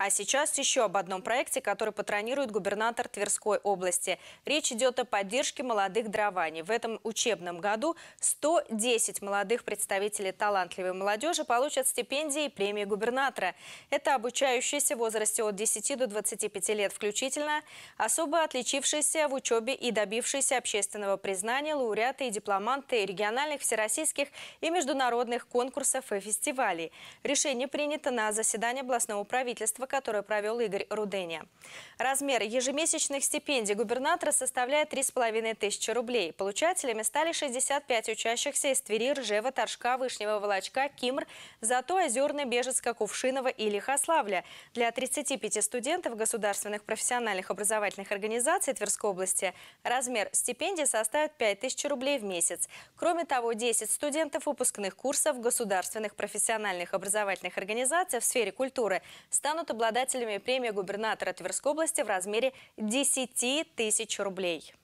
А сейчас еще об одном проекте, который патронирует губернатор Тверской области. Речь идет о поддержке молодых дарований. В этом учебном году 110 молодых представителей талантливой молодежи получат стипендии и премии губернатора. Это обучающиеся в возрасте от 10 до 25 лет включительно, особо отличившиеся в учебе и добившиеся общественного признания лауреаты и дипломанты региональных, всероссийских и международных конкурсов и фестивалей. Решение принято на заседании областного правительства, которую провел Игорь Руденя. Размер ежемесячных стипендий губернатора составляет 3,5 тысячи рублей. Получателями стали 65 учащихся из Твери, Ржева, Торжка, Вышнего Волочка, Кимр, Зато, Озерный, Бежецка, Кувшинова и Лихославля. Для 35 студентов государственных профессиональных образовательных организаций Тверской области размер стипендий составит 5 тысяч рублей в месяц. Кроме того, 10 студентов выпускных курсов государственных профессиональных образовательных организаций в сфере культуры станут обладателями обладателями премии губернатора Тверской области в размере 10 тысяч рублей.